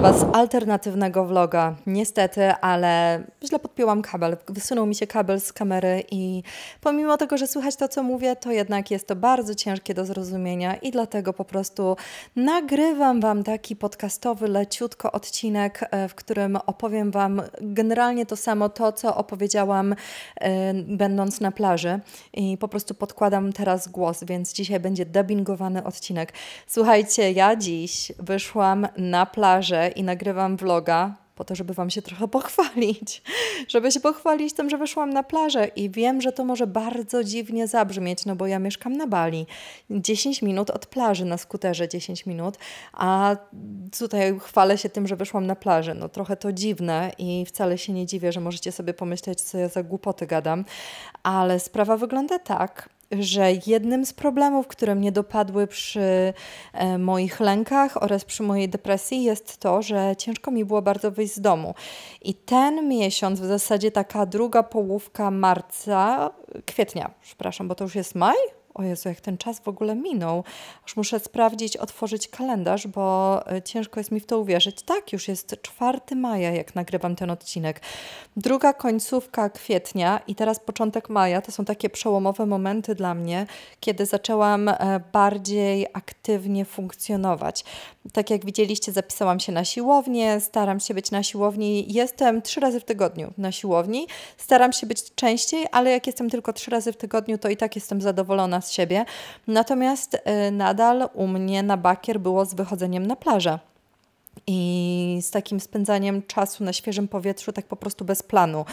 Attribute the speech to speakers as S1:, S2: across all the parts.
S1: dla Was alternatywnego vloga. Niestety, ale źle podpiłam kabel, wysunął mi się kabel z kamery i pomimo tego, że słychać to, co mówię, to jednak jest to bardzo ciężkie do zrozumienia i dlatego po prostu nagrywam Wam taki podcastowy, leciutko odcinek, e, w którym opowiem Wam generalnie to samo, to co opowiedziałam e, będąc na plaży i po prostu podkładam teraz głos, więc dzisiaj będzie dubbingowany odcinek. Słuchajcie, ja dziś wyszłam na plażę i nagrywam vloga po to, żeby Wam się trochę pochwalić, żeby się pochwalić tym, że wyszłam na plażę i wiem, że to może bardzo dziwnie zabrzmieć, no bo ja mieszkam na Bali, 10 minut od plaży na skuterze, 10 minut, a tutaj chwalę się tym, że wyszłam na plażę, no trochę to dziwne i wcale się nie dziwię, że możecie sobie pomyśleć, co ja za głupoty gadam, ale sprawa wygląda tak, że jednym z problemów, które mnie dopadły przy e, moich lękach oraz przy mojej depresji, jest to, że ciężko mi było bardzo wyjść z domu. I ten miesiąc, w zasadzie taka druga połówka marca, kwietnia, przepraszam, bo to już jest maj, o Jezu, jak ten czas w ogóle minął. Aż muszę sprawdzić, otworzyć kalendarz, bo e, ciężko jest mi w to uwierzyć. Tak, już jest 4 maja, jak nagrywam ten odcinek. Druga końcówka kwietnia i teraz początek maja to są takie przełomowe momenty dla mnie, kiedy zaczęłam e, bardziej aktywnie funkcjonować. Tak jak widzieliście, zapisałam się na siłownię, staram się być na siłowni. Jestem trzy razy w tygodniu na siłowni. Staram się być częściej, ale jak jestem tylko trzy razy w tygodniu, to i tak jestem zadowolona z siebie. Natomiast y, nadal u mnie na bakier było z wychodzeniem na plażę i z takim spędzaniem czasu na świeżym powietrzu, tak po prostu bez planu.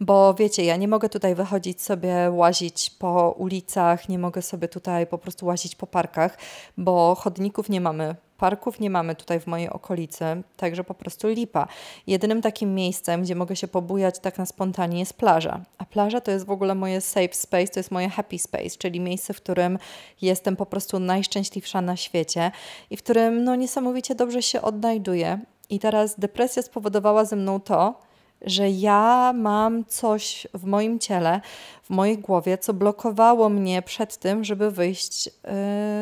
S1: Bo wiecie, ja nie mogę tutaj wychodzić sobie łazić po ulicach, nie mogę sobie tutaj po prostu łazić po parkach, bo chodników nie mamy Parków nie mamy tutaj w mojej okolicy, także po prostu lipa. Jedynym takim miejscem, gdzie mogę się pobujać tak na spontanie jest plaża. A plaża to jest w ogóle moje safe space, to jest moje happy space, czyli miejsce, w którym jestem po prostu najszczęśliwsza na świecie i w którym no niesamowicie dobrze się odnajduję. I teraz depresja spowodowała ze mną to, że ja mam coś w moim ciele, w mojej głowie, co blokowało mnie przed tym, żeby wyjść yy,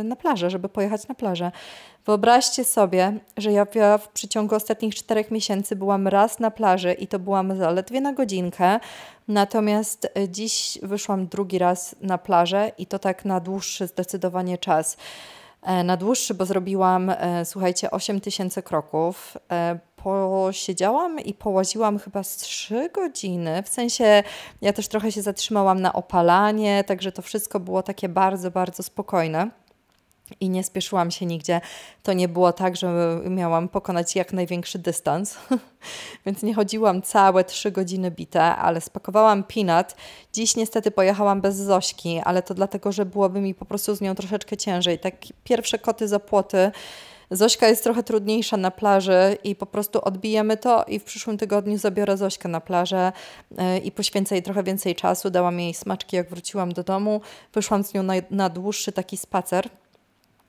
S1: na plażę, żeby pojechać na plażę. Wyobraźcie sobie, że ja w przeciągu ostatnich czterech miesięcy byłam raz na plaży i to byłam zaledwie na godzinkę, natomiast e, dziś wyszłam drugi raz na plażę i to tak na dłuższy zdecydowanie czas. E, na dłuższy, bo zrobiłam, e, słuchajcie, 8000 kroków. Posiedziałam i połaziłam chyba z 3 godziny. W sensie ja też trochę się zatrzymałam na opalanie, także to wszystko było takie bardzo, bardzo spokojne i nie spieszyłam się nigdzie. To nie było tak, że miałam pokonać jak największy dystans, więc nie chodziłam całe trzy godziny bite, ale spakowałam pinat. Dziś niestety pojechałam bez Zośki, ale to dlatego, że byłoby mi po prostu z nią troszeczkę ciężej. Tak pierwsze koty za płoty. Zośka jest trochę trudniejsza na plaży i po prostu odbijemy to i w przyszłym tygodniu zabiorę Zośkę na plażę e, i poświęcę jej trochę więcej czasu. Dałam jej smaczki, jak wróciłam do domu. Wyszłam z nią na, na dłuższy taki spacer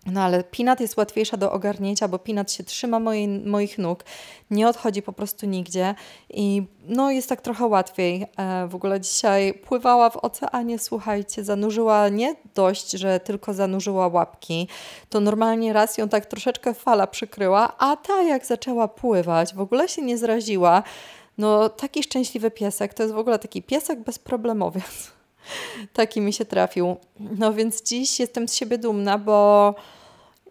S1: no ale pinat jest łatwiejsza do ogarnięcia, bo pinat się trzyma mojej, moich nóg, nie odchodzi po prostu nigdzie i no jest tak trochę łatwiej. E, w ogóle dzisiaj pływała w oceanie, słuchajcie, zanurzyła nie dość, że tylko zanurzyła łapki, to normalnie raz ją tak troszeczkę fala przykryła, a ta jak zaczęła pływać, w ogóle się nie zraziła. No taki szczęśliwy piesek, to jest w ogóle taki piesek bezproblemowy. Taki mi się trafił. No więc dziś jestem z siebie dumna, bo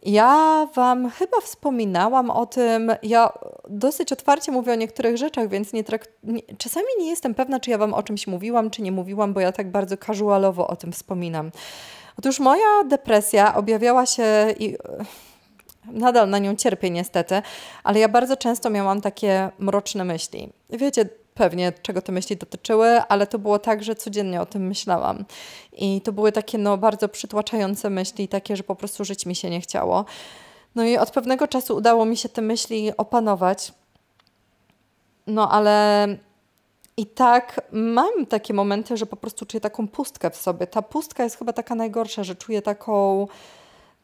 S1: ja Wam chyba wspominałam o tym, ja dosyć otwarcie mówię o niektórych rzeczach, więc nie trakt... czasami nie jestem pewna, czy ja Wam o czymś mówiłam, czy nie mówiłam, bo ja tak bardzo casualowo o tym wspominam. Otóż moja depresja objawiała się i nadal na nią cierpię niestety, ale ja bardzo często miałam takie mroczne myśli. Wiecie, pewnie czego te myśli dotyczyły, ale to było tak, że codziennie o tym myślałam. I to były takie no, bardzo przytłaczające myśli, takie, że po prostu żyć mi się nie chciało. No i od pewnego czasu udało mi się te myśli opanować. No ale i tak mam takie momenty, że po prostu czuję taką pustkę w sobie. Ta pustka jest chyba taka najgorsza, że czuję taką,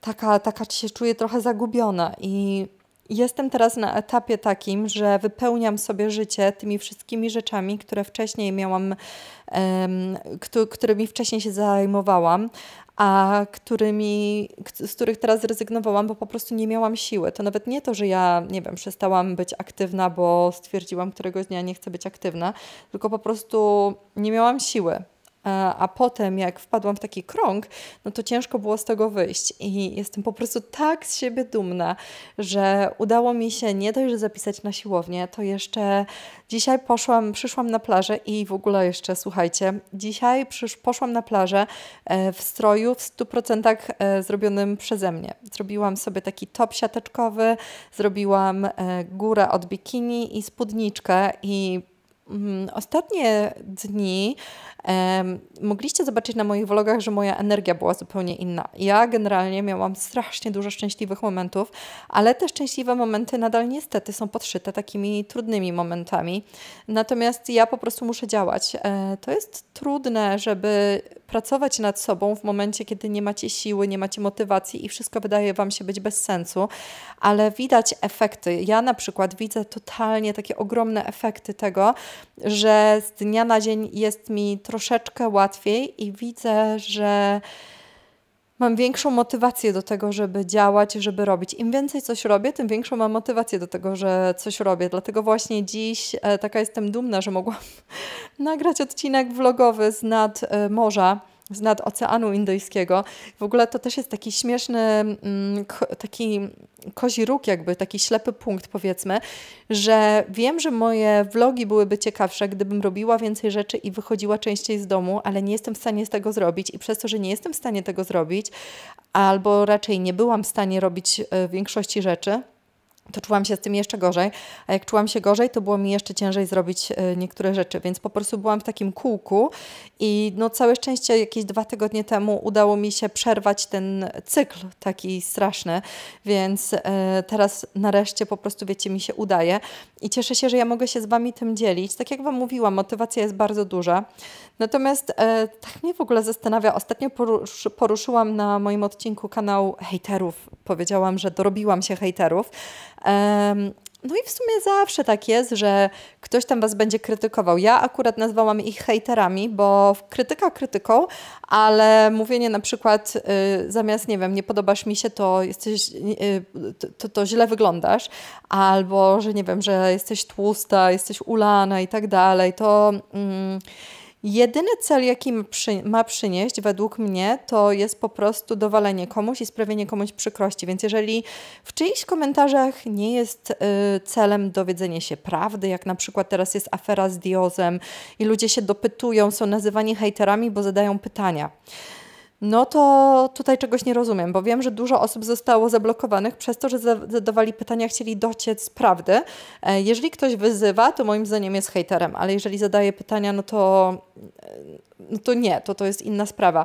S1: taka, taka się czuję trochę zagubiona i Jestem teraz na etapie takim, że wypełniam sobie życie tymi wszystkimi rzeczami, które wcześniej miałam, um, którymi wcześniej się zajmowałam, a którymi, z których teraz zrezygnowałam, bo po prostu nie miałam siły. To nawet nie to, że ja, nie wiem, przestałam być aktywna, bo stwierdziłam któregoś dnia nie chcę być aktywna, tylko po prostu nie miałam siły a potem jak wpadłam w taki krąg, no to ciężko było z tego wyjść i jestem po prostu tak z siebie dumna, że udało mi się nie dość, że zapisać na siłownię, to jeszcze dzisiaj poszłam, przyszłam na plażę i w ogóle jeszcze, słuchajcie, dzisiaj przysz, poszłam na plażę e, w stroju w 100% e, zrobionym przeze mnie. Zrobiłam sobie taki top siateczkowy, zrobiłam e, górę od bikini i spódniczkę i Mm, ostatnie dni um, mogliście zobaczyć na moich vlogach, że moja energia była zupełnie inna. Ja generalnie miałam strasznie dużo szczęśliwych momentów, ale te szczęśliwe momenty nadal niestety są podszyte takimi trudnymi momentami. Natomiast ja po prostu muszę działać. E, to jest trudne, żeby pracować nad sobą w momencie, kiedy nie macie siły, nie macie motywacji i wszystko wydaje Wam się być bez sensu, ale widać efekty. Ja na przykład widzę totalnie takie ogromne efekty tego, że z dnia na dzień jest mi troszeczkę łatwiej i widzę, że mam większą motywację do tego, żeby działać, żeby robić. Im więcej coś robię, tym większą mam motywację do tego, że coś robię. Dlatego właśnie dziś e, taka jestem dumna, że mogłam nagrać odcinek vlogowy z nad e, morza z nad Oceanu Indyjskiego. W ogóle to też jest taki śmieszny, mm, taki kozi róg jakby, taki ślepy punkt powiedzmy, że wiem, że moje vlogi byłyby ciekawsze, gdybym robiła więcej rzeczy i wychodziła częściej z domu, ale nie jestem w stanie z tego zrobić i przez to, że nie jestem w stanie tego zrobić, albo raczej nie byłam w stanie robić e, większości rzeczy, to czułam się z tym jeszcze gorzej, a jak czułam się gorzej, to było mi jeszcze ciężej zrobić e, niektóre rzeczy, więc po prostu byłam w takim kółku i no całe szczęście jakieś dwa tygodnie temu udało mi się przerwać ten cykl taki straszny, więc e, teraz nareszcie po prostu, wiecie, mi się udaje i cieszę się, że ja mogę się z Wami tym dzielić. Tak jak Wam mówiłam, motywacja jest bardzo duża, natomiast e, tak mnie w ogóle zastanawia, ostatnio poruszyłam na moim odcinku kanał hejterów, powiedziałam, że dorobiłam się hejterów, no i w sumie zawsze tak jest, że ktoś tam Was będzie krytykował. Ja akurat nazwałam ich hejterami, bo krytyka krytyką, ale mówienie na przykład y, zamiast, nie wiem, nie podobasz mi się, to jesteś, y, to, to źle wyglądasz, albo, że nie wiem, że jesteś tłusta, jesteś ulana i tak dalej, to... Y, Jedyny cel, jaki ma przynieść, według mnie, to jest po prostu dowalenie komuś i sprawienie komuś przykrości. Więc jeżeli w czyichś komentarzach nie jest y, celem dowiedzenie się prawdy, jak na przykład teraz jest afera z Diozem i ludzie się dopytują, są nazywani hejterami, bo zadają pytania no to tutaj czegoś nie rozumiem, bo wiem, że dużo osób zostało zablokowanych przez to, że zadawali pytania, chcieli dociec prawdy. E, jeżeli ktoś wyzywa, to moim zdaniem jest hejterem, ale jeżeli zadaje pytania, no to, no to nie, to to jest inna sprawa.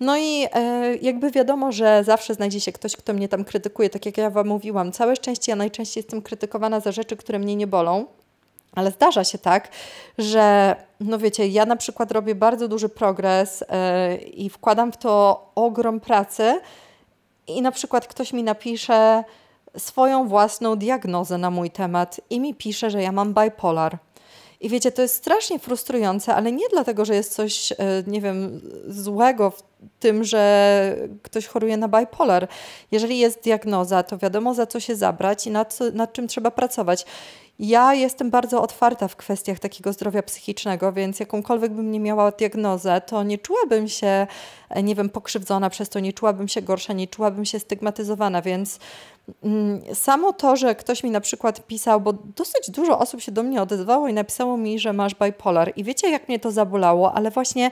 S1: No i e, jakby wiadomo, że zawsze znajdzie się ktoś, kto mnie tam krytykuje, tak jak ja Wam mówiłam. Całe szczęście ja najczęściej jestem krytykowana za rzeczy, które mnie nie bolą. Ale zdarza się tak, że no wiecie, ja na przykład robię bardzo duży progres yy, i wkładam w to ogrom pracy i na przykład ktoś mi napisze swoją własną diagnozę na mój temat i mi pisze, że ja mam bipolar. I wiecie, to jest strasznie frustrujące, ale nie dlatego, że jest coś, e, nie wiem, złego w tym, że ktoś choruje na bipolar. Jeżeli jest diagnoza, to wiadomo za co się zabrać i nad, co, nad czym trzeba pracować. Ja jestem bardzo otwarta w kwestiach takiego zdrowia psychicznego, więc jakąkolwiek bym nie miała diagnozę, to nie czułabym się, nie wiem, pokrzywdzona przez to, nie czułabym się gorsza, nie czułabym się stygmatyzowana, więc mm, samo to, że ktoś mi na przykład pisał, bo dosyć dużo osób się do mnie odezwało i napisało mi, że masz bipolar. I wiecie, jak mnie to zabolało, ale właśnie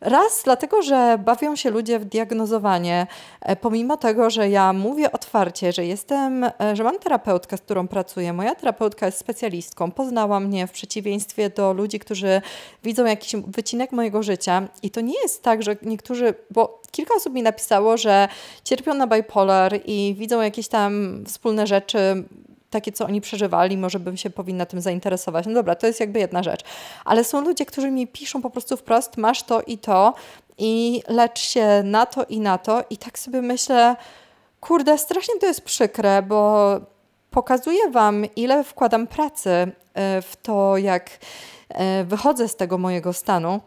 S1: Raz dlatego, że bawią się ludzie w diagnozowanie, e, pomimo tego, że ja mówię otwarcie, że jestem, e, że mam terapeutkę, z którą pracuję. Moja terapeutka jest specjalistką, poznała mnie w przeciwieństwie do ludzi, którzy widzą jakiś wycinek mojego życia. I to nie jest tak, że niektórzy, bo kilka osób mi napisało, że cierpią na bipolar i widzą jakieś tam wspólne rzeczy takie, co oni przeżywali, może bym się powinna tym zainteresować. No dobra, to jest jakby jedna rzecz. Ale są ludzie, którzy mi piszą po prostu wprost, masz to i to i lecz się na to i na to i tak sobie myślę, kurde, strasznie to jest przykre, bo pokazuję Wam, ile wkładam pracy y, w to, jak y, wychodzę z tego mojego stanu.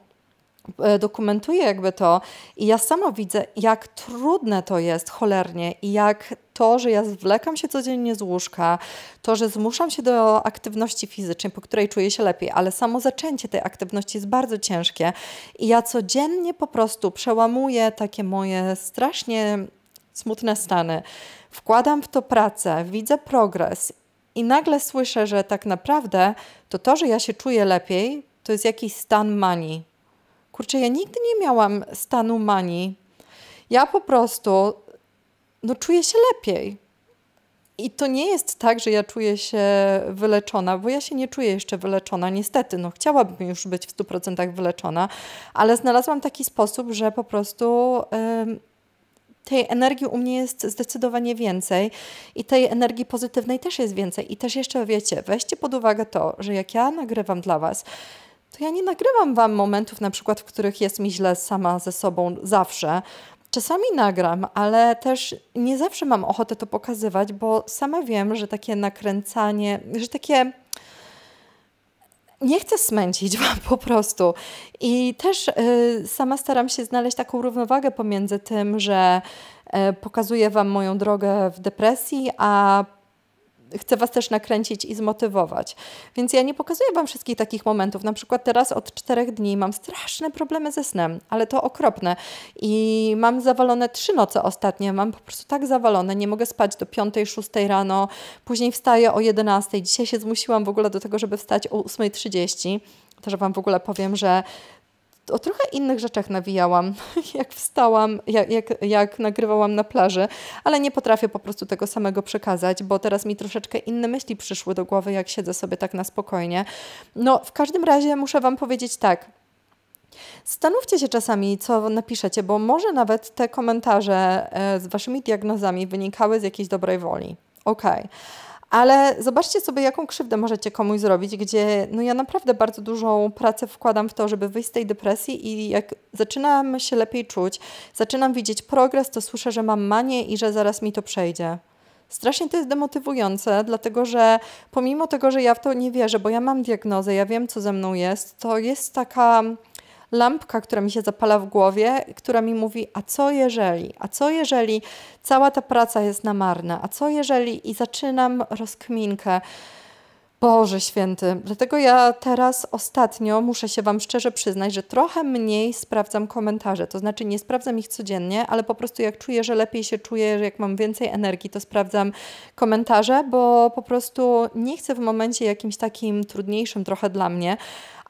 S1: E, dokumentuje jakby to i ja sama widzę, jak trudne to jest cholernie i jak to, że ja zwlekam się codziennie z łóżka, to, że zmuszam się do aktywności fizycznej, po której czuję się lepiej, ale samo zaczęcie tej aktywności jest bardzo ciężkie i ja codziennie po prostu przełamuję takie moje strasznie smutne stany. Wkładam w to pracę, widzę progres i nagle słyszę, że tak naprawdę to to, że ja się czuję lepiej, to jest jakiś stan manii, Kurczę, ja nigdy nie miałam stanu manii. Ja po prostu no, czuję się lepiej. I to nie jest tak, że ja czuję się wyleczona, bo ja się nie czuję jeszcze wyleczona, niestety. No, chciałabym już być w 100% wyleczona, ale znalazłam taki sposób, że po prostu tej energii u mnie jest zdecydowanie więcej i tej energii pozytywnej też jest więcej. I też jeszcze wiecie, weźcie pod uwagę to, że jak ja nagrywam dla Was, to ja nie nagrywam Wam momentów, na przykład, w których jest mi źle sama ze sobą zawsze. Czasami nagram, ale też nie zawsze mam ochotę to pokazywać, bo sama wiem, że takie nakręcanie, że takie nie chcę smęcić Wam po prostu. I też y, sama staram się znaleźć taką równowagę pomiędzy tym, że y, pokazuję Wam moją drogę w depresji, a chcę Was też nakręcić i zmotywować. Więc ja nie pokazuję Wam wszystkich takich momentów. Na przykład teraz od czterech dni mam straszne problemy ze snem, ale to okropne. I mam zawalone trzy noce ostatnie, mam po prostu tak zawalone, nie mogę spać do piątej, szóstej rano, później wstaję o 11. Dzisiaj się zmusiłam w ogóle do tego, żeby wstać o 8.30. że Wam w ogóle powiem, że o trochę innych rzeczach nawijałam, jak wstałam, jak, jak, jak nagrywałam na plaży, ale nie potrafię po prostu tego samego przekazać, bo teraz mi troszeczkę inne myśli przyszły do głowy, jak siedzę sobie tak na spokojnie. No, w każdym razie muszę Wam powiedzieć tak. Stanówcie się czasami, co napiszecie, bo może nawet te komentarze e, z Waszymi diagnozami wynikały z jakiejś dobrej woli. Okej. Okay ale zobaczcie sobie, jaką krzywdę możecie komuś zrobić, gdzie no ja naprawdę bardzo dużą pracę wkładam w to, żeby wyjść z tej depresji i jak zaczynam się lepiej czuć, zaczynam widzieć progres, to słyszę, że mam manię i że zaraz mi to przejdzie. Strasznie to jest demotywujące, dlatego że pomimo tego, że ja w to nie wierzę, bo ja mam diagnozę, ja wiem, co ze mną jest, to jest taka lampka, która mi się zapala w głowie, która mi mówi, a co jeżeli, a co jeżeli cała ta praca jest namarna, a co jeżeli i zaczynam rozkminkę, Boże święty, dlatego ja teraz ostatnio muszę się Wam szczerze przyznać, że trochę mniej sprawdzam komentarze. To znaczy nie sprawdzam ich codziennie, ale po prostu jak czuję, że lepiej się czuję, że jak mam więcej energii, to sprawdzam komentarze, bo po prostu nie chcę w momencie jakimś takim trudniejszym trochę dla mnie,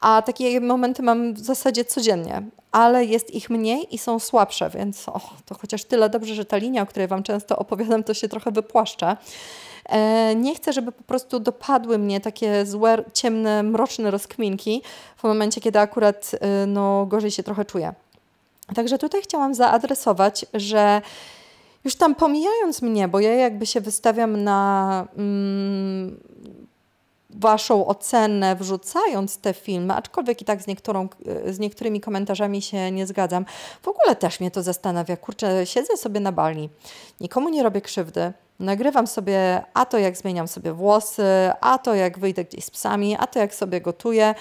S1: a takie momenty mam w zasadzie codziennie, ale jest ich mniej i są słabsze, więc to chociaż tyle dobrze, że ta linia, o której Wam często opowiadam, to się trochę wypłaszcza. E, nie chcę, żeby po prostu dopadły mnie takie złe, ciemne, mroczne rozkminki w momencie, kiedy akurat y, no, gorzej się trochę czuję. Także tutaj chciałam zaadresować, że już tam pomijając mnie, bo ja jakby się wystawiam na mm, Waszą ocenę, wrzucając te filmy, aczkolwiek i tak z, niektórą, z niektórymi komentarzami się nie zgadzam. W ogóle też mnie to zastanawia. Kurczę, siedzę sobie na bali, nikomu nie robię krzywdy, Nagrywam sobie a to jak zmieniam sobie włosy, a to jak wyjdę gdzieś z psami, a to jak sobie gotuję.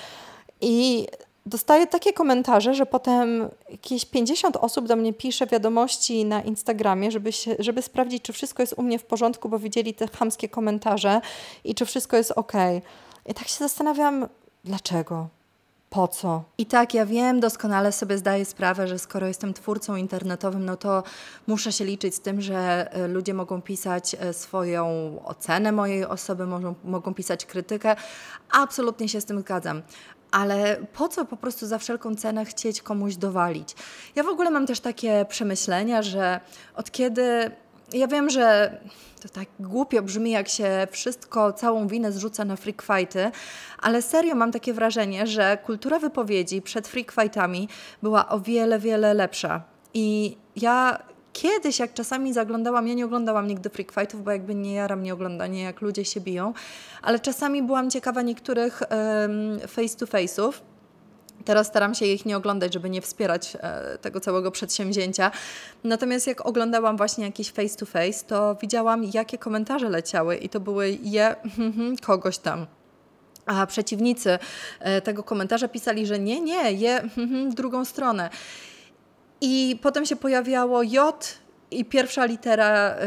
S1: I dostaję takie komentarze, że potem jakieś 50 osób do mnie pisze wiadomości na Instagramie, żeby, się, żeby sprawdzić, czy wszystko jest u mnie w porządku, bo widzieli te chamskie komentarze i czy wszystko jest ok. I tak się zastanawiam, dlaczego? po co? I tak, ja wiem, doskonale sobie zdaję sprawę, że skoro jestem twórcą internetowym, no to muszę się liczyć z tym, że e, ludzie mogą pisać e, swoją ocenę mojej osoby, mogą, mogą pisać krytykę. Absolutnie się z tym zgadzam ale po co po prostu za wszelką cenę chcieć komuś dowalić? Ja w ogóle mam też takie przemyślenia, że od kiedy ja wiem, że to tak głupio brzmi, jak się wszystko, całą winę zrzuca na freak fighty, ale serio mam takie wrażenie, że kultura wypowiedzi przed freak fightami była o wiele, wiele lepsza. I ja kiedyś, jak czasami zaglądałam, ja nie oglądałam nigdy freak fightów, bo jakby nie jaram nie oglądanie, jak ludzie się biją, ale czasami byłam ciekawa niektórych um, face to face'ów, Teraz staram się ich nie oglądać, żeby nie wspierać e, tego całego przedsięwzięcia. Natomiast jak oglądałam właśnie jakiś face to face, to widziałam, jakie komentarze leciały i to były je mhm, kogoś tam. A przeciwnicy e, tego komentarza pisali, że nie, nie, je mhm, drugą stronę. I potem się pojawiało J i pierwsza litera y,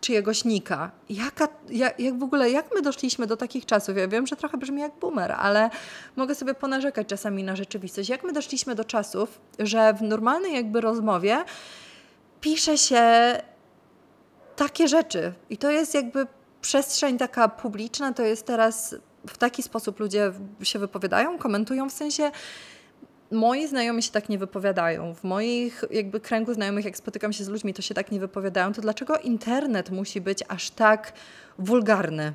S1: czyjegoś nika. Jaka, jak, jak w ogóle, jak my doszliśmy do takich czasów? Ja wiem, że trochę brzmi jak boomer, ale mogę sobie ponarzekać czasami na rzeczywistość. Jak my doszliśmy do czasów, że w normalnej jakby rozmowie pisze się takie rzeczy i to jest jakby przestrzeń taka publiczna, to jest teraz w taki sposób ludzie się wypowiadają, komentują w sensie moi znajomi się tak nie wypowiadają, w moich jakby kręgu znajomych, jak spotykam się z ludźmi, to się tak nie wypowiadają, to dlaczego internet musi być aż tak wulgarny?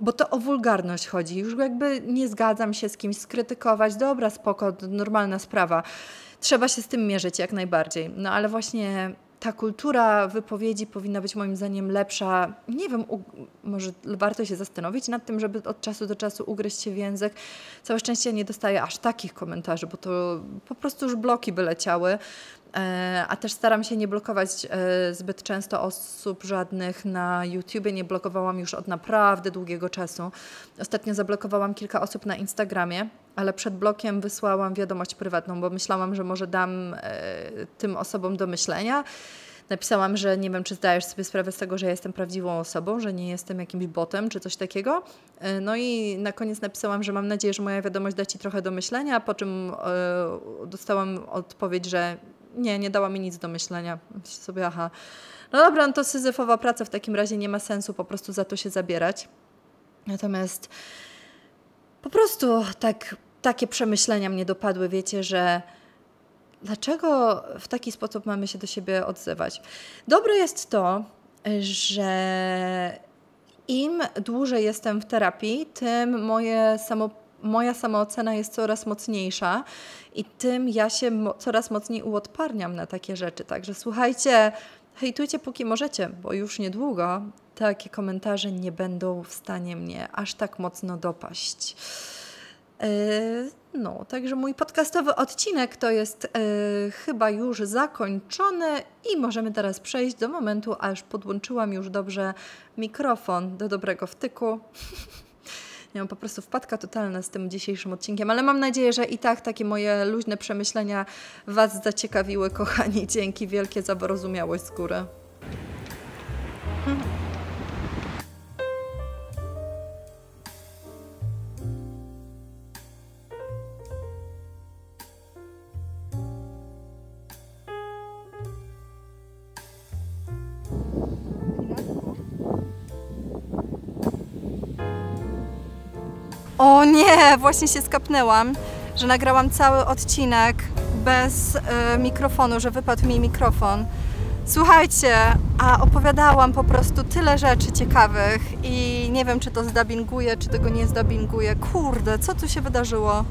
S1: Bo to o wulgarność chodzi. Już jakby nie zgadzam się z kimś skrytykować, dobra, spoko, normalna sprawa. Trzeba się z tym mierzyć jak najbardziej. No ale właśnie ta kultura wypowiedzi powinna być moim zdaniem lepsza. Nie wiem, może warto się zastanowić nad tym, żeby od czasu do czasu ugryźć się w język. Całe szczęście nie dostaję aż takich komentarzy, bo to po prostu już bloki by leciały. E, a też staram się nie blokować e, zbyt często osób żadnych na YouTubie. Nie blokowałam już od naprawdę długiego czasu. Ostatnio zablokowałam kilka osób na Instagramie ale przed blokiem wysłałam wiadomość prywatną, bo myślałam, że może dam e, tym osobom do myślenia. Napisałam, że nie wiem, czy zdajesz sobie sprawę z tego, że ja jestem prawdziwą osobą, że nie jestem jakimś botem czy coś takiego. E, no i na koniec napisałam, że mam nadzieję, że moja wiadomość da ci trochę do myślenia, po czym e, dostałam odpowiedź, że nie, nie dała mi nic do myślenia. Myślę sobie, aha, no dobra, no to syzyfowa praca w takim razie nie ma sensu po prostu za to się zabierać. Natomiast po prostu tak takie przemyślenia mnie dopadły, wiecie, że dlaczego w taki sposób mamy się do siebie odzywać? Dobre jest to, że im dłużej jestem w terapii, tym moje samo, moja samoocena jest coraz mocniejsza i tym ja się mo coraz mocniej uodparniam na takie rzeczy. Także słuchajcie, hejtujcie póki możecie, bo już niedługo takie komentarze nie będą w stanie mnie aż tak mocno dopaść. E, no, także mój podcastowy odcinek to jest e, chyba już zakończony i możemy teraz przejść do momentu, aż podłączyłam już dobrze mikrofon do dobrego wtyku. Nie mam po prostu wpadka totalna z tym dzisiejszym odcinkiem, ale mam nadzieję, że i tak takie moje luźne przemyślenia Was zaciekawiły, kochani. Dzięki wielkie za wyrozumiałość z góry. Hmm. O nie, właśnie się skapnęłam, że nagrałam cały odcinek bez y, mikrofonu, że wypadł mi mikrofon. Słuchajcie, a opowiadałam po prostu tyle rzeczy ciekawych i nie wiem, czy to zdabinguje, czy tego nie zdabinguje. Kurde, co tu się wydarzyło?